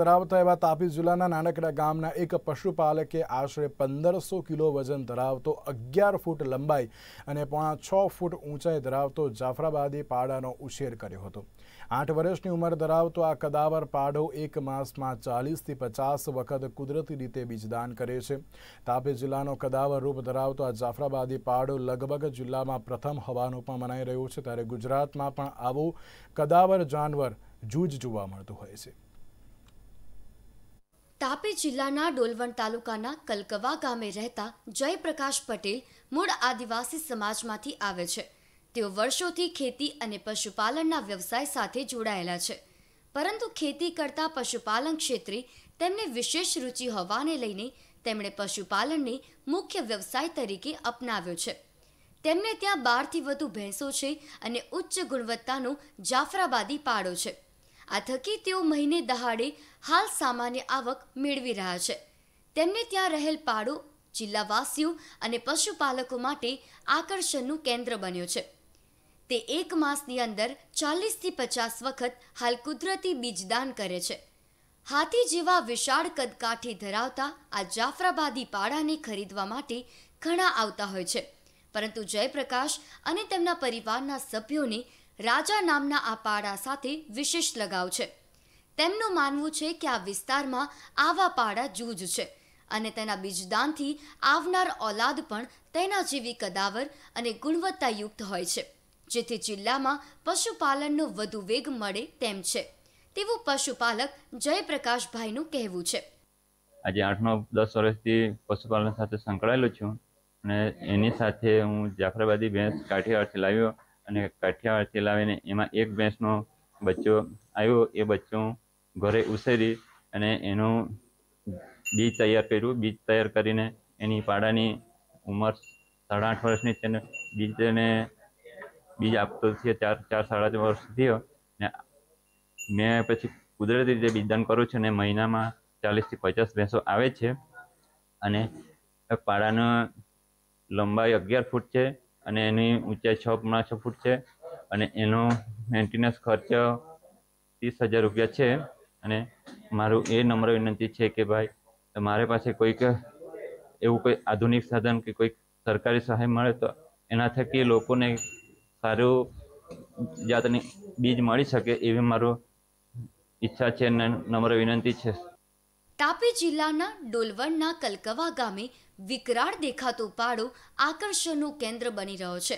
ધરાવતા એવા તાપી જિલ્લાના નાનકડા ગામના એક પશુપાલકે આશરે પંદરસો કિલો વજન ધરાવતો અગિયાર ફૂટ લંબાઈ અને પોણા છ ફૂટ ઊંચાઈ ધરાવતો જાફરાબાદી પાડાનો ઉછેર કર્યો હતો આઠ વર્ષની ઉંમર ધરાવતો આ કદાવર પાડો એક માસમાં ચાલીસથી પચાસ વખત કુદરતી રીતે બીજદાન કરે છે તાપી જિલ્લાનો કદાવર રૂપ ધરાવતો આ જાફરાબાદી પાડો લગભગ જિલ્લામાં પ્રથમ હોવાનું પણ મનાઈ રહ્યું છે ત્યારે ગુજરાતમાં પણ આવું કદાવર જાનવર જૂજ જોવા મળતું હોય છે તાપી જિલ્લાના ડોલવણ તાલુકાના કલકવા ગામે રહેતા જયપ્રકાશ પટેલ મૂળ આદિવાસી સમાજમાંથી આવે છે તેઓ વર્ષોથી ખેતી અને પશુપાલનના વ્યવસાય સાથે જોડાયેલા છે પરંતુ ખેતી કરતા પશુપાલન ક્ષેત્રે તેમને વિશેષ રુચિ હોવાને લઈને તેમણે પશુપાલનને મુખ્ય વ્યવસાય તરીકે અપનાવ્યો છે તેમને ત્યાં બારથી વધુ ભેંસો છે અને ઉચ્ચ ગુણવત્તાનો જાફરાબાદી પાડો છે આ થકી તેઓ મહિને દહાડે હાલ સામાન્ય આવક મેળવી રહ્યા છે તેમને ત્યાં રહેલ પાડો જિલ્લાવાસીઓ અને પશુપાલકો માટે આકર્ષણનું કેન્દ્ર બન્યું છે તે એક માસની અંદર ચાલીસથી પચાસ વખત હાલ કુદરતી બીજદાન કરે છે હાથી જેવા વિશાળ કદકાઠી ધરાવતા આ જાફરાબાદી પાડાને ખરીદવા માટે ઘણા આવતા હોય છે પરંતુ જયપ્રકાશ અને તેમના પરિવારના સભ્યોને રાજા નામના આ પાડા સાથે વિશેષ લગાવ છે તેમનું માનવું છે કે આ વિસ્તારમાં આવા પાડા જૂજ છે અને તેના બીજદાનથી આવનાર ઓલાદ પણ તેના જેવી કદાવર અને ગુણવત્તાયુક્ત હોય છે જેથી જિલ્લામાં પશુપાલનનો વધુ વેગ મળે તેમ છે તેવું પશુપાલક જયપ્રકાશભાઈનું કહેવું છે આજે આઠ નવ દસ વર્ષથી પશુપાલન સાથે સંકળાયેલો છું અને એની સાથે હું જાફરાબાદી ભેંસ કાઠિયાવાડથી લાવ્યો અને કાઠિયાવાડથી લાવીને એમાં એક ભેંસનો બચ્ચો આવ્યો એ બચ્ચો ઘરે ઉછેરી અને એનું બીજ તૈયાર કર્યું બીજ તૈયાર કરીને એની પાડાની ઉંમર સાડા આઠ વર્ષની છે ને બીજને બીજ આપતો થયો ચાર ચાર સાડા વર્ષ થયો ને મેં પછી કુદરતી રીતે બીજદાન કરું છું ને મહિનામાં ચાલીસથી પચાસ ભેંસો આવે છે અને પાડાનો લંબાઈ અગિયાર ફૂટ છે અને એની ઊંચાઈ છ પૂર્ણ છ ફૂટ છે અને એનો મેન્ટેનન્સ ખર્ચ ત્રીસ હજાર રૂપિયા છે અને મારું એ નમ્ર વિનંતી છે કે ભાઈ મારી પાસે કોઈક એવું કોઈ આધુનિક સાધન કે કોઈક સરકારી સહાય મળે તો એના થકી લોકોને સારું જાતની બીજ મળી શકે એવી મારું ઈચ્છા છે અને નમ્ર વિનંતી છે તાપી જિલ્લાના ડોલવણના કલકવા ગામે વિકરાળ દેખાતો પાડો આકર્ષણનું કેન્દ્ર બની રહ્યો છે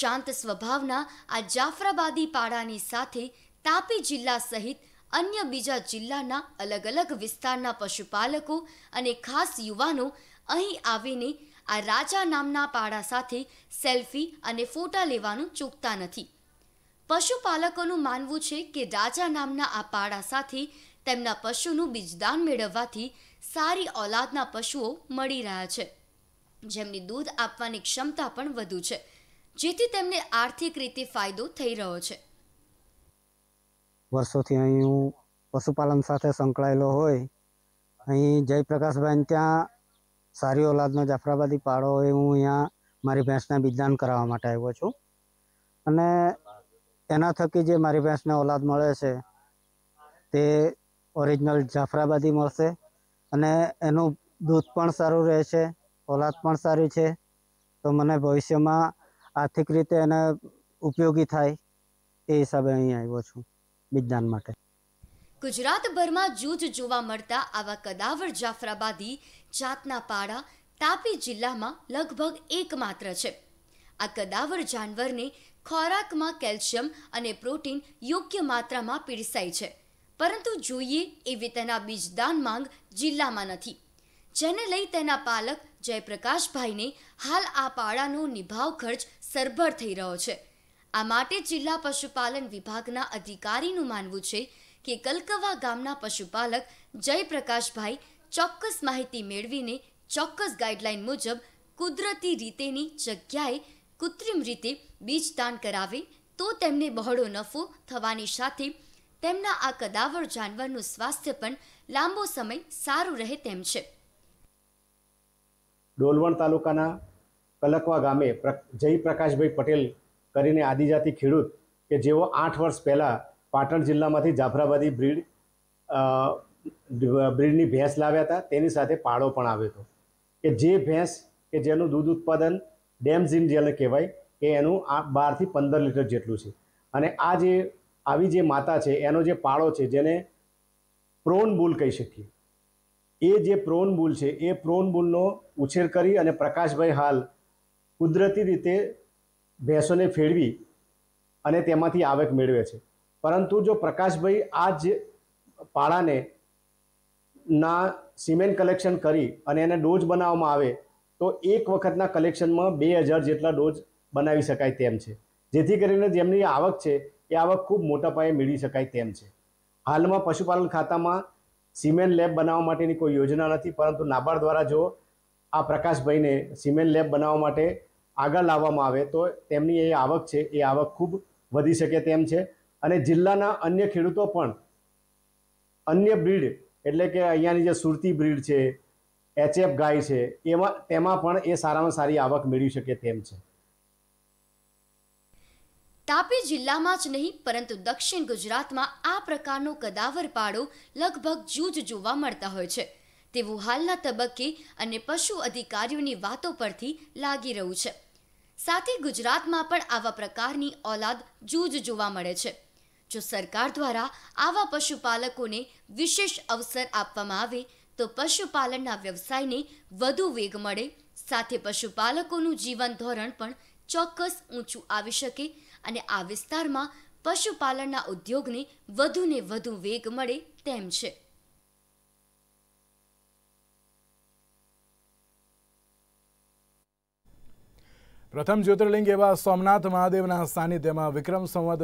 શાંત સ્વભાવના આ જાફરાબાદી પાડાની સાથે તાપી જિલ્લા સહિત અન્ય બીજા જિલ્લાના અલગ અલગ વિસ્તારના પશુપાલકો અને ખાસ યુવાનો અહીં આવીને આ રાજા નામના પાડા સાથે સેલ્ફી અને ફોટા લેવાનું ચૂકતા નથી પશુપાલકોનું માનવું છે કે રાજા નામના આ પાડા સાથે તેમના પશુનું બીજદાન મેળવવાથી સારી ઓલાદના પશુઓ મળી રહ્યા છે જેમની દૂધ આપવાની ક્ષમતા પણ વધુ છે જેથી તેમને આર્થિક રીતે ફાયદો થઈ રહ્યો છે વર્ષોથી અહીં હું પશુપાલન સાથે સંકળાયેલો હોય અહીં જયપ્રકાશભાઈ ત્યાં સારી ઓલાદનો જાફરાબાદી પાડો હોય હું અહીંયા મારી ભેંસને બીજદાન કરાવવા માટે આવ્યો છું અને એના થકી જે મારી ભેંસને ઓલાદ મળે છે તે ઓરિજિનલ જાફરાબાદી મળશે અને એનું દૂધ પણ સારું રહે છે ઓલાદ પણ સારી છે તો મને ભવિષ્યમાં આર્થિક રીતે એને ઉપયોગી થાય એ હિસાબે અહીં આવ્યો છું બીજદાન માટે ગુજરાતભરમાં જૂજ જોવા મળતા આવા કદાવર જાફરાબાદી જાતના પાડા તાપી જિલ્લામાં લગભગ એકમાત્ર છે આ કદાવર જાનવરને ખોરાકમાં કેલ્શિયમ અને પ્રોટીન યોગ્ય માત્રામાં પીરસાય છે પરંતુ જોઈએ એવી તેના બીજદાન માંગ જિલ્લામાં નથી જેને લઈ તેના પાલક જયપ્રકાશભાઈને હાલ આ પાડાનો નિભાવ ખર્ચ સરભર થઈ રહ્યો છે આ માટે જિલ્લા પશુપાલન વિભાગના અધિકારીનું માનવું છે કે કલકવા ગામના પશુપાલક જયપ્રકાશભાઈ ચોક્કસ માહિતી મેળવીને ચોક્કસ ગાઈડલાઈન મુજબ કુદરતી રીતેની જગ્યાએ કૃત્રિમ રીતે બીજદાન કરાવે તો તેમને બહોળો નફો થવાની સાથે તેમના આ કદાવર જાનવરનું સ્વાસ્થ્ય પણ લાંબો સમય સારું રહે તેમ છે ડોલવણ તાલુકાના કલકવા ગામે જયપ્રકાશભાઈ પટેલ કરીને આદિજાતિ ખેડૂત કે જેઓ આઠ વર્ષ પહેલાં પાટણ જિલ્લામાંથી જાફરાબાદી બ્રીડ બ્રીડની ભેંસ લાવ્યા હતા તેની સાથે પાળો પણ આવ્યો હતો કે જે ભેંસ કે જેનું દૂધ ઉત્પાદન ડેમઝીન જેને કહેવાય એ એનું આ બારથી પંદર લીટર જેટલું છે અને આ જે આવી જે માતા છે એનો જે પાળો છે જેને પ્રોન બુલ કહી શકીએ એ જે પ્રોન બુલ છે એ પ્રોન બુલનો ઉછેર કરી અને પ્રકાશભાઈ હાલ કુદરતી રીતે ભેંસોને ફેરવી અને તેમાંથી આવક મેળવે છે પરંતુ જો પ્રકાશભાઈ આ જ પાળાને ના સિમેન્ટ કલેક્શન કરી અને એને ડોઝ બનાવવામાં આવે તો એક વખતના કલેક્શનમાં બે હજાર જેટલા ડોઝ બનાવી શકાય તેમ છે જેથી કરીને જેમની આવક છે એ આવક ખૂબ મોટા પાયે મેળવી શકાય તેમ છે હાલમાં પશુપાલન ખાતામાં સિમેન્ટ લેબ બનાવવા માટેની કોઈ યોજના નથી પરંતુ નાબાર્ડ દ્વારા જો આ પ્રકાશભાઈને સિમેન્ટ લેબ બનાવવા માટે આગળ લાવવામાં આવે તો તેમની એ આવક છે એ આવક ખૂબ વધી શકે તેમ છે અને જિલ્લાના અન્ય ખેડૂતો પણ અન્ય બ્રીડ એટલે કે અહીંયાની જે સુરતી બ્રીડ છે એચએફ ગાય છે એમાં તેમાં પણ એ સારામાં સારી આવક મેળવી શકે તેમ છે તાપી જિલ્લામાં જ નહીં પરંતુ દક્ષિણ ગુજરાતમાં આ પ્રકારનો કદાવર પાડો લગભગ જૂજ જોવા મળતા હોય છે તેવું હાલના તબક્કે અને પશુ અધિકારીઓની વાતો પરથી લાગી રહ્યું છે સાથે ગુજરાતમાં પણ આવા પ્રકારની ઓલાદ જૂજ જોવા મળે છે જો સરકાર દ્વારા આવા પશુપાલકોને વિશેષ અવસર આપવામાં આવે તો પશુપાલનના વ્યવસાયને વધુ વેગ મળે સાથે પશુપાલકોનું જીવન ધોરણ પણ ચોક્કસ ઊંચું આવી શકે અને આ વિસ્તારમાં પશુપાલનના ઉદ્યોગને ને વધુ વેગ મળે તેમ છે પ્રથમ જ્યોતિર્લિંગ એવા સોમનાથ મહાદેવના સાનિધ્યમાં વિક્રમ સંવત